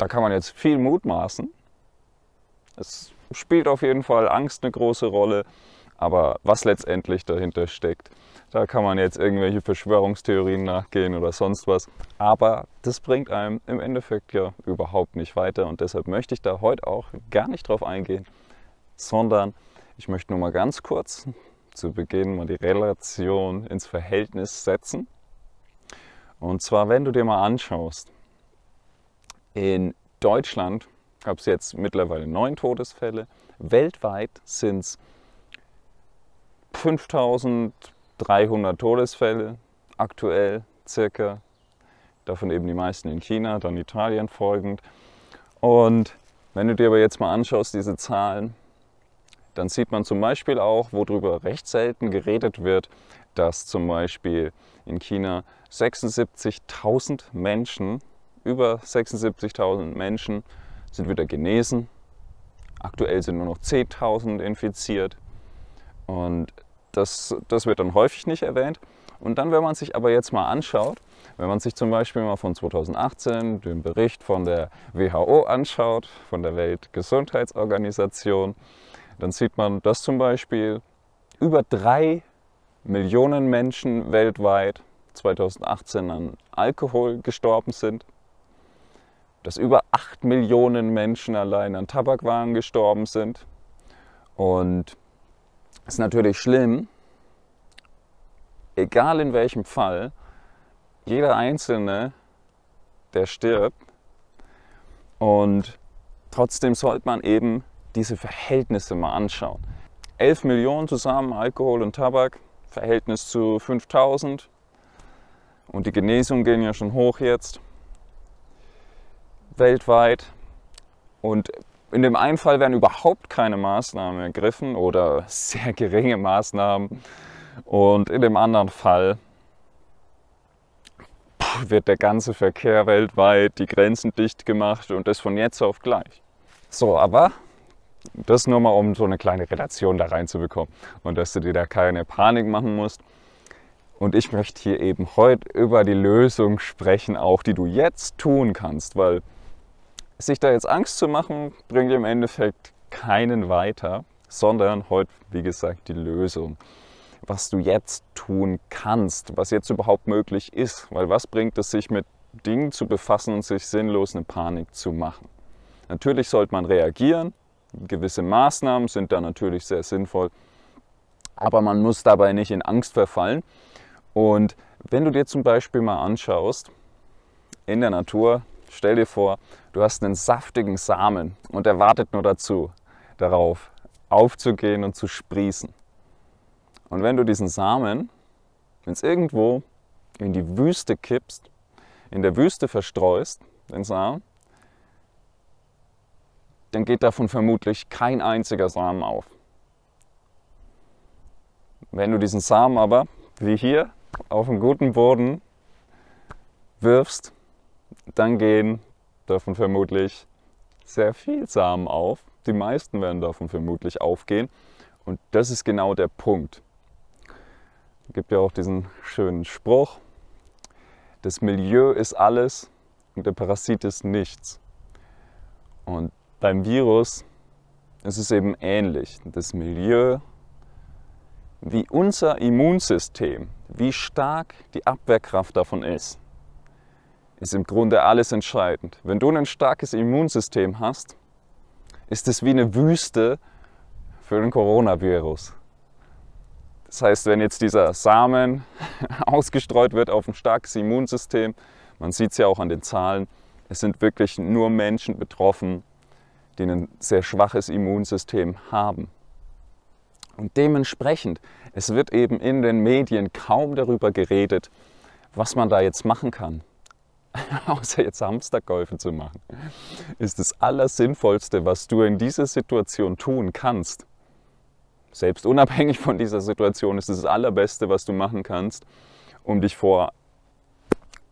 Da kann man jetzt viel mutmaßen. Es spielt auf jeden Fall Angst eine große Rolle, aber was letztendlich dahinter steckt, da kann man jetzt irgendwelche Verschwörungstheorien nachgehen oder sonst was. Aber das bringt einem im Endeffekt ja überhaupt nicht weiter und deshalb möchte ich da heute auch gar nicht drauf eingehen, sondern ich möchte nur mal ganz kurz zu Beginn mal die Relation ins Verhältnis setzen. Und zwar, wenn du dir mal anschaust, in Deutschland gab es jetzt mittlerweile neun Todesfälle. Weltweit sind es 5300 Todesfälle aktuell circa. Davon eben die meisten in China, dann Italien folgend. Und wenn du dir aber jetzt mal anschaust, diese Zahlen, dann sieht man zum Beispiel auch, worüber recht selten geredet wird, dass zum Beispiel in China 76.000 Menschen über 76.000 Menschen sind wieder genesen. Aktuell sind nur noch 10.000 infiziert. Und das, das wird dann häufig nicht erwähnt. Und dann, wenn man sich aber jetzt mal anschaut, wenn man sich zum Beispiel mal von 2018 den Bericht von der WHO anschaut, von der Weltgesundheitsorganisation, dann sieht man, dass zum Beispiel über drei Millionen Menschen weltweit 2018 an Alkohol gestorben sind dass über 8 Millionen Menschen allein an Tabakwaren gestorben sind. Und es ist natürlich schlimm, egal in welchem Fall, jeder Einzelne, der stirbt. Und trotzdem sollte man eben diese Verhältnisse mal anschauen. 11 Millionen zusammen Alkohol und Tabak, Verhältnis zu 5000. Und die Genesungen gehen ja schon hoch jetzt weltweit. Und in dem einen Fall werden überhaupt keine Maßnahmen ergriffen oder sehr geringe Maßnahmen. Und in dem anderen Fall wird der ganze Verkehr weltweit, die Grenzen dicht gemacht und das von jetzt auf gleich. So, aber das nur mal, um so eine kleine Relation da reinzubekommen und dass du dir da keine Panik machen musst. Und ich möchte hier eben heute über die Lösung sprechen, auch die du jetzt tun kannst, weil sich da jetzt Angst zu machen, bringt im Endeffekt keinen weiter, sondern heute, wie gesagt, die Lösung. Was du jetzt tun kannst, was jetzt überhaupt möglich ist, weil was bringt es, sich mit Dingen zu befassen und sich sinnlos eine Panik zu machen? Natürlich sollte man reagieren, gewisse Maßnahmen sind da natürlich sehr sinnvoll, aber man muss dabei nicht in Angst verfallen. Und wenn du dir zum Beispiel mal anschaust, in der Natur, Stell dir vor, du hast einen saftigen Samen und er wartet nur dazu, darauf aufzugehen und zu sprießen. Und wenn du diesen Samen, wenn es irgendwo in die Wüste kippst, in der Wüste verstreust, den Samen, dann geht davon vermutlich kein einziger Samen auf. Wenn du diesen Samen aber, wie hier, auf einen guten Boden wirfst, dann gehen davon vermutlich sehr viel Samen auf. Die meisten werden davon vermutlich aufgehen. Und das ist genau der Punkt. Es gibt ja auch diesen schönen Spruch, das Milieu ist alles und der Parasit ist nichts. Und beim Virus ist es eben ähnlich. Das Milieu, wie unser Immunsystem, wie stark die Abwehrkraft davon ist, ist im Grunde alles entscheidend. Wenn du ein starkes Immunsystem hast, ist es wie eine Wüste für den Coronavirus. Das heißt, wenn jetzt dieser Samen ausgestreut wird auf ein starkes Immunsystem, man sieht es ja auch an den Zahlen, es sind wirklich nur Menschen betroffen, die ein sehr schwaches Immunsystem haben. Und dementsprechend, es wird eben in den Medien kaum darüber geredet, was man da jetzt machen kann. außer jetzt Hamsterkäufe zu machen, ist das Allersinnvollste, was du in dieser Situation tun kannst. Selbst unabhängig von dieser Situation ist das Allerbeste, was du machen kannst, um dich vor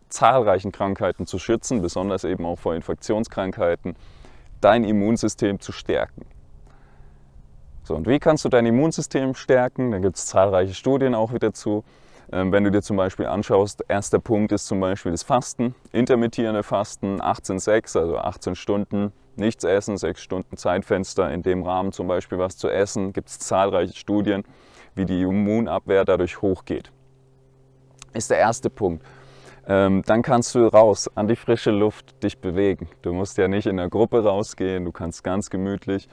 zahlreichen Krankheiten zu schützen, besonders eben auch vor Infektionskrankheiten, dein Immunsystem zu stärken. So, und wie kannst du dein Immunsystem stärken? Da gibt es zahlreiche Studien auch wieder zu. Ähm, wenn du dir zum Beispiel anschaust, erster Punkt ist zum Beispiel das Fasten, intermittierende Fasten, 18,6, also 18 Stunden nichts essen, 6 Stunden Zeitfenster, in dem Rahmen zum Beispiel was zu essen, gibt es zahlreiche Studien, wie die Immunabwehr dadurch hochgeht. Ist der erste Punkt. Ähm, dann kannst du raus an die frische Luft dich bewegen. Du musst ja nicht in der Gruppe rausgehen, du kannst ganz gemütlich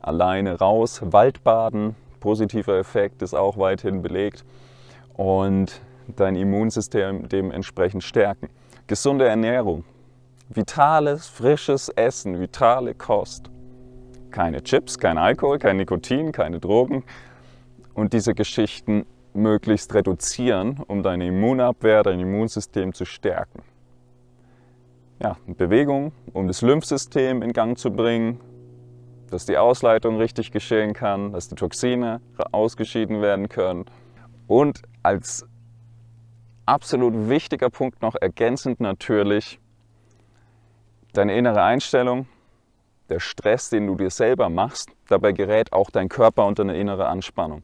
alleine raus, Waldbaden, positiver Effekt, ist auch weithin belegt und dein Immunsystem dementsprechend stärken. Gesunde Ernährung, vitales, frisches Essen, vitale Kost. Keine Chips, kein Alkohol, kein Nikotin, keine Drogen und diese Geschichten möglichst reduzieren, um deine Immunabwehr, dein Immunsystem zu stärken. Ja, Bewegung, um das Lymphsystem in Gang zu bringen, dass die Ausleitung richtig geschehen kann, dass die Toxine ausgeschieden werden können und als absolut wichtiger Punkt noch ergänzend natürlich deine innere Einstellung, der Stress, den du dir selber machst, dabei gerät auch dein Körper unter eine innere Anspannung.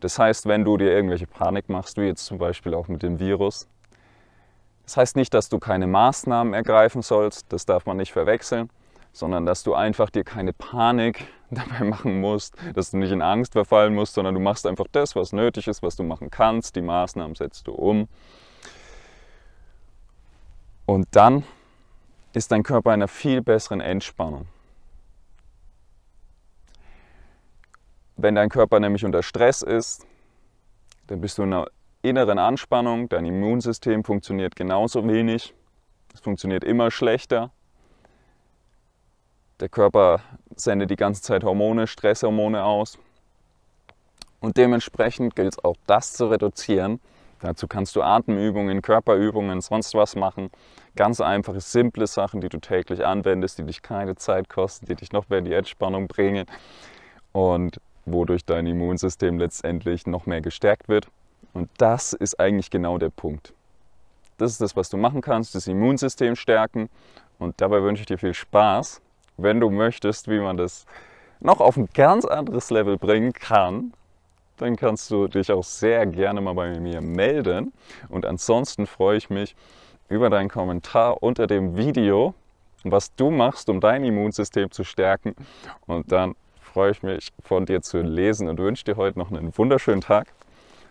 Das heißt, wenn du dir irgendwelche Panik machst, wie jetzt zum Beispiel auch mit dem Virus, das heißt nicht, dass du keine Maßnahmen ergreifen sollst, das darf man nicht verwechseln, sondern dass du einfach dir keine Panik dabei machen musst, dass du nicht in Angst verfallen musst, sondern du machst einfach das, was nötig ist, was du machen kannst, die Maßnahmen setzt du um. Und dann ist dein Körper in einer viel besseren Entspannung. Wenn dein Körper nämlich unter Stress ist, dann bist du in einer inneren Anspannung, dein Immunsystem funktioniert genauso wenig, es funktioniert immer schlechter der Körper sendet die ganze Zeit Hormone, Stresshormone aus. Und dementsprechend gilt es auch das zu reduzieren. Dazu kannst du Atemübungen, Körperübungen, sonst was machen. Ganz einfache, simple Sachen, die du täglich anwendest, die dich keine Zeit kosten, die dich noch mehr in die Entspannung bringen und wodurch dein Immunsystem letztendlich noch mehr gestärkt wird. Und das ist eigentlich genau der Punkt. Das ist das, was du machen kannst, das Immunsystem stärken. Und dabei wünsche ich dir viel Spaß wenn du möchtest, wie man das noch auf ein ganz anderes Level bringen kann, dann kannst du dich auch sehr gerne mal bei mir melden. Und ansonsten freue ich mich über deinen Kommentar unter dem Video, was du machst, um dein Immunsystem zu stärken. Und dann freue ich mich, von dir zu lesen und wünsche dir heute noch einen wunderschönen Tag.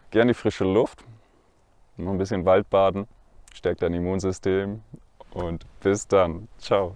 Gerne die frische Luft, noch ein bisschen Waldbaden, stärkt dein Immunsystem und bis dann. Ciao.